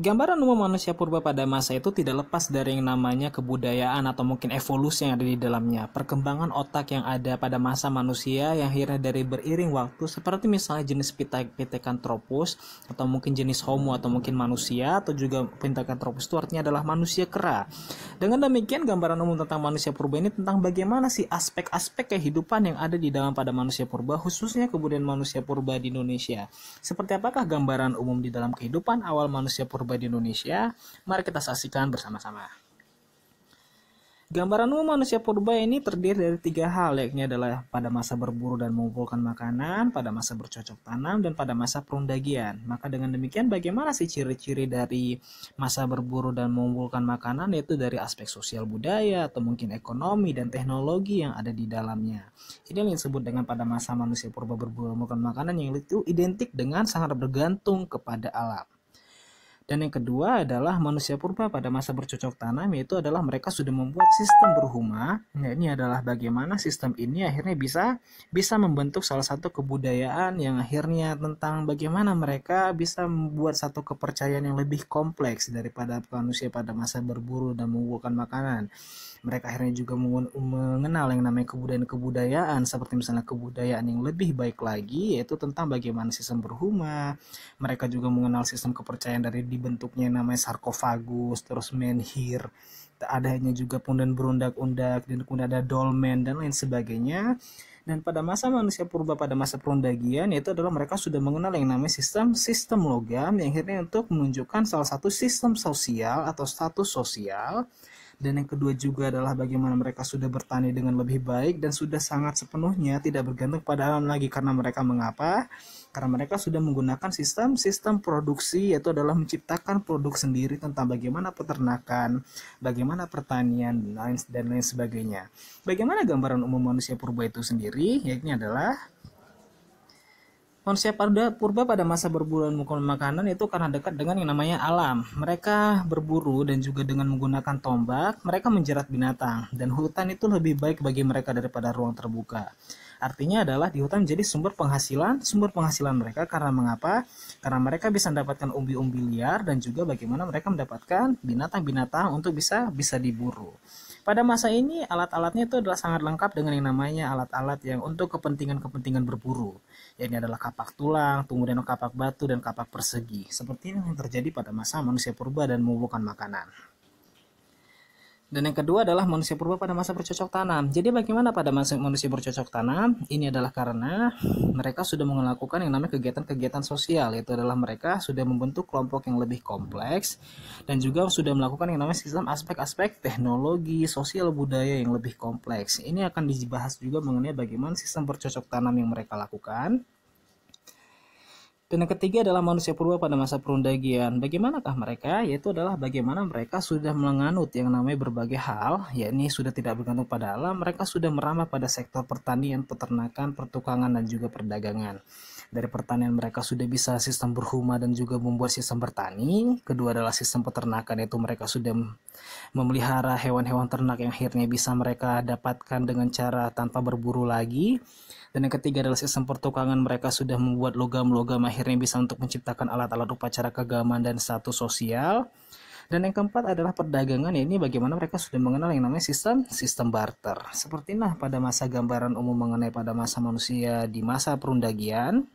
Gambaran umum manusia purba pada masa itu tidak lepas dari yang namanya kebudayaan atau mungkin evolusi yang ada di dalamnya, perkembangan otak yang ada pada masa manusia yang akhirnya dari beriring waktu seperti misalnya jenis pitekantropus atau mungkin jenis Homo atau mungkin manusia atau juga pitekantropus itu artinya adalah manusia kera. Dengan demikian gambaran umum tentang manusia purba ini tentang bagaimana sih aspek-aspek kehidupan yang ada di dalam pada manusia purba khususnya kebudayaan manusia purba di Indonesia. Seperti apakah gambaran umum di dalam kehidupan awal manusia purba narkoba di Indonesia, mari kita saksikan bersama-sama. Gambaran umum manusia purba ini terdiri dari tiga hal, yakni adalah pada masa berburu dan mengumpulkan makanan, pada masa bercocok tanam, dan pada masa perundagian. Maka dengan demikian bagaimana sih ciri-ciri dari masa berburu dan mengumpulkan makanan yaitu dari aspek sosial budaya atau mungkin ekonomi dan teknologi yang ada di dalamnya. Ini yang disebut dengan pada masa manusia purba berburu dan mengumpulkan makanan yang itu identik dengan sangat bergantung kepada alam. Dan yang kedua adalah manusia purba pada masa bercocok tanam yaitu adalah mereka sudah membuat sistem berhuma. Nah, ini adalah bagaimana sistem ini akhirnya bisa bisa membentuk salah satu kebudayaan yang akhirnya tentang bagaimana mereka bisa membuat satu kepercayaan yang lebih kompleks daripada manusia pada masa berburu dan mengumpulkan makanan. Mereka akhirnya juga mengenal yang namanya kebudayaan-kebudayaan seperti misalnya kebudayaan yang lebih baik lagi yaitu tentang bagaimana sistem berhuma. Mereka juga mengenal sistem kepercayaan dari bentuknya namanya sarkofagus terus menhir adanya juga pundan berundak-undak dan kemudian ada dolmen dan lain sebagainya dan pada masa manusia purba pada masa perundagian yaitu adalah mereka sudah mengenal yang namanya sistem sistem logam yang akhirnya untuk menunjukkan salah satu sistem sosial atau status sosial dan yang kedua juga adalah bagaimana mereka sudah bertani dengan lebih baik dan sudah sangat sepenuhnya tidak bergantung pada alam lagi karena mereka mengapa? Karena mereka sudah menggunakan sistem sistem produksi yaitu adalah menciptakan produk sendiri tentang bagaimana peternakan, bagaimana bagaimana pertanian dan lain, dan lain sebagainya. Bagaimana gambaran umum manusia purba itu sendiri? Yaitu adalah Manusia pada purba pada masa berburuan mukul makanan itu karena dekat dengan yang namanya alam. Mereka berburu dan juga dengan menggunakan tombak, mereka menjerat binatang dan hutan itu lebih baik bagi mereka daripada ruang terbuka. Artinya adalah di hutan menjadi sumber penghasilan, sumber penghasilan mereka karena mengapa? Karena mereka bisa mendapatkan umbi-umbi liar dan juga bagaimana mereka mendapatkan binatang-binatang untuk bisa bisa diburu. Pada masa ini alat-alatnya itu adalah sangat lengkap dengan yang namanya alat-alat yang untuk kepentingan-kepentingan berburu. Ini adalah kapak tulang, kemudian kapak batu dan kapak persegi. Seperti yang terjadi pada masa manusia purba dan mengumpulkan makanan. Dan yang kedua adalah manusia purba pada masa bercocok tanam. Jadi bagaimana pada masa manusia bercocok tanam? Ini adalah karena mereka sudah melakukan yang namanya kegiatan-kegiatan sosial. Itu adalah mereka sudah membentuk kelompok yang lebih kompleks dan juga sudah melakukan yang namanya sistem aspek-aspek teknologi, sosial budaya yang lebih kompleks. Ini akan dibahas juga mengenai bagaimana sistem bercocok tanam yang mereka lakukan dan yang ketiga adalah manusia purba pada masa perundagian. Bagaimanakah mereka? Yaitu adalah bagaimana mereka sudah menganut yang namanya berbagai hal, yakni sudah tidak bergantung pada alam, mereka sudah merambah pada sektor pertanian, peternakan, pertukangan, dan juga perdagangan. Dari pertanian mereka sudah bisa sistem berhuma dan juga membuat sistem bertani. Kedua adalah sistem peternakan, yaitu mereka sudah memelihara hewan-hewan ternak yang akhirnya bisa mereka dapatkan dengan cara tanpa berburu lagi. Dan yang ketiga adalah sistem pertukangan, mereka sudah membuat logam-logam akhirnya akhirnya bisa untuk menciptakan alat-alat upacara keagamaan dan status sosial. Dan yang keempat adalah perdagangan, ya ini bagaimana mereka sudah mengenal yang namanya sistem sistem barter. Seperti nah pada masa gambaran umum mengenai pada masa manusia di masa perundagian.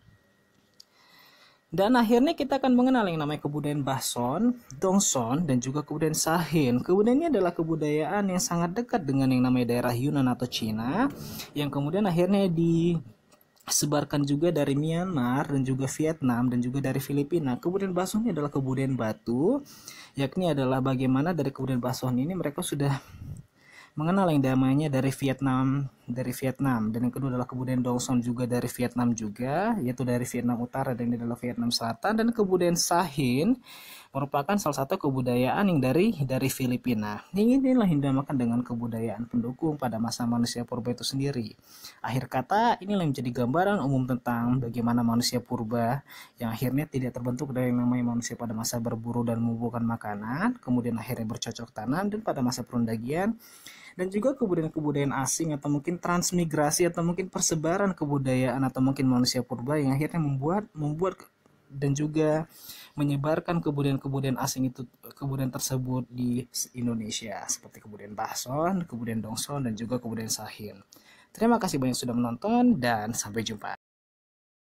Dan akhirnya kita akan mengenal yang namanya kebudayaan Bahson, Dongson, dan juga kebudayaan Sahin. Kebudayaan ini adalah kebudayaan yang sangat dekat dengan yang namanya daerah Yunan atau Cina, yang kemudian akhirnya di sebarkan juga dari Myanmar dan juga Vietnam dan juga dari Filipina. Kemudian Basuh ini adalah kebudayaan batu, yakni adalah bagaimana dari kebudayaan Basuh ini mereka sudah mengenal yang namanya dari Vietnam dari Vietnam dan yang kedua adalah kebudayaan Dongson juga dari Vietnam juga yaitu dari Vietnam Utara dan adalah Vietnam Selatan dan kebudayaan Sahin merupakan salah satu kebudayaan yang dari dari Filipina. Yang inilah yang dinamakan dengan kebudayaan pendukung pada masa manusia purba itu sendiri. Akhir kata inilah yang menjadi gambaran umum tentang bagaimana manusia purba yang akhirnya tidak terbentuk dari yang namanya manusia pada masa berburu dan mengumpulkan makanan, kemudian akhirnya bercocok tanam dan pada masa perundagian dan juga kebudayaan-kebudayaan asing atau mungkin mungkin transmigrasi atau mungkin persebaran kebudayaan atau mungkin manusia purba yang akhirnya membuat membuat dan juga menyebarkan kebudayaan-kebudayaan asing itu kebudayaan tersebut di Indonesia seperti kebudayaan Bahson, kebudayaan Dongson dan juga kebudayaan Sahin. Terima kasih banyak sudah menonton dan sampai jumpa.